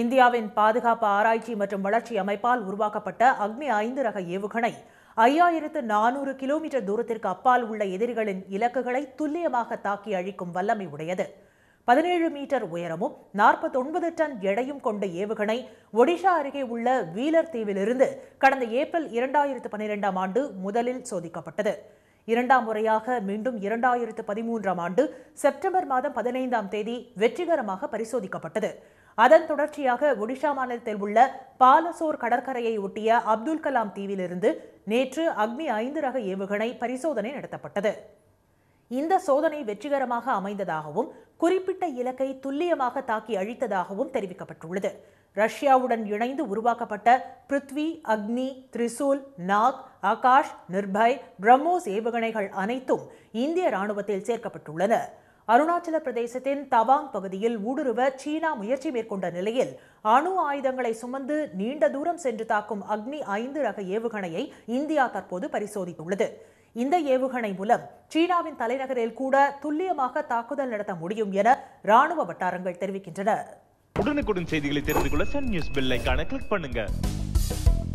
இந்தியாவின் பாதுகாப்பு ஆராய்ச்சி மற்றும் வளர்ச்சி அமைப்பால் உருவாக்கப்பட்ட அக்னி ஐந்து ரக ஏவுகணை ஐயாயிரத்து நானூறு கிலோமீட்டர் தூரத்திற்கு அப்பால் உள்ள எதிரிகளின் இலக்குகளை துல்லியமாக தாக்கி அழிக்கும் வல்லமை உடையது பதினேழு மீட்டர் உயரமும் நாற்பத்தொன்பது டன் எடையும் கொண்ட ஏவுகணை ஒடிஷா அருகே உள்ள வீலர் தீவிலிருந்து கடந்த ஏப்ரல் இரண்டாயிரத்து பனிரெண்டாம் ஆண்டு முதலில் சோதிக்கப்பட்டது இரண்டாம் முறையாக மீண்டும் இரண்டாயிரத்து பதிமூன்றாம் ஆண்டு செப்டம்பர் மாதம் பதினைந்தாம் தேதி வெற்றிகரமாக பரிசோதிக்கப்பட்டது அதன் தொடர்ச்சியாக ஒடிஷா மாநிலத்தில் உள்ள பாலசோர் கடற்கரையை ஒட்டிய அப்துல் கலாம் தீவிலிருந்து நேற்று அக்னி ஐந்து ரக ஏவுகணை பரிசோதனை நடத்தப்பட்டது இந்த சோதனை வெற்றிகரமாக அமைந்ததாகவும் குறிப்பிட்ட இலக்கை துல்லியமாக தாக்கி அழித்ததாகவும் தெரிவிக்கப்பட்டுள்ளது ரஷ்யாவுடன் இணைந்து உருவாக்கப்பட்ட பிருத்வி அக்னி திரிசூல் நாக் ஆகாஷ் நிர்பய் பிரம்மோஸ் ஏவுகணைகள் அனைத்தும் இந்திய ராணுவத்தில் சேர்க்கப்பட்டுள்ளன அருணாச்சல பிரதேசத்தின் தவாங் பகுதியில் ஊடுருவ சீனா முயற்சி மேற்கொண்ட நிலையில் அணு ஆயுதங்களை சுமந்து நீண்ட தூரம் சென்று தாக்கும் அக்னி ஐந்து ரக ஏவுகணையை இந்தியா தற்போது பரிசோதித்துள்ளது இந்த ஏவுகணை மூலம் சீனாவின் தலைநகரில் கூட துல்லியமாக தாக்குதல் நடத்த முடியும் என ராணுவ வட்டாரங்கள் தெரிவிக்கின்றன உடனுக்குடன் செய்திகளை தெரிந்து கொள்ள சன் நியூஸ் கிளிக் பண்ணுங்க